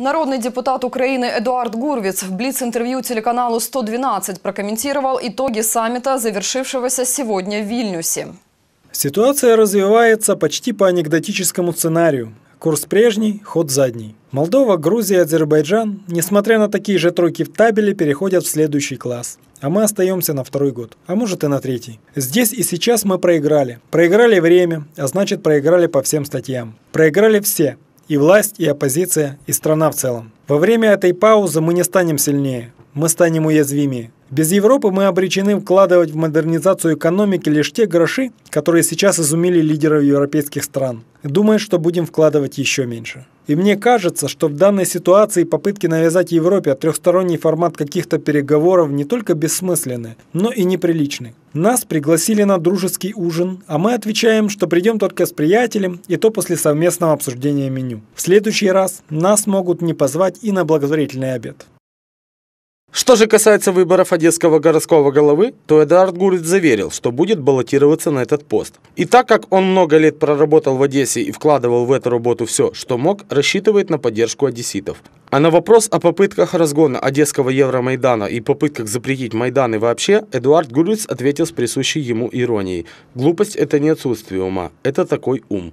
Народный депутат Украины Эдуард Гурвиц в Блиц-интервью телеканалу «112» прокомментировал итоги саммита, завершившегося сегодня в Вильнюсе. Ситуация развивается почти по анекдотическому сценарию. Курс прежний, ход задний. Молдова, Грузия, Азербайджан, несмотря на такие же тройки в табеле, переходят в следующий класс. А мы остаемся на второй год, а может и на третий. Здесь и сейчас мы проиграли. Проиграли время, а значит проиграли по всем статьям. Проиграли все, и власть, и оппозиция, и страна в целом. Во время этой паузы мы не станем сильнее, мы станем уязвимее. Без Европы мы обречены вкладывать в модернизацию экономики лишь те гроши, которые сейчас изумили лидеров европейских стран. Думаю, что будем вкладывать еще меньше. И мне кажется, что в данной ситуации попытки навязать Европе трехсторонний формат каких-то переговоров не только бессмысленны, но и неприличны. Нас пригласили на дружеский ужин, а мы отвечаем, что придем только с приятелем, и то после совместного обсуждения меню. В следующий раз нас могут не позвать и на благотворительный обед. Что же касается выборов Одесского городского головы, то Эдуард Гурец заверил, что будет баллотироваться на этот пост. И так как он много лет проработал в Одессе и вкладывал в эту работу все, что мог, рассчитывает на поддержку одесситов. А на вопрос о попытках разгона Одесского Евромайдана и попытках запретить Майданы вообще, Эдуард Гурец ответил с присущей ему иронией. «Глупость – это не отсутствие ума, это такой ум».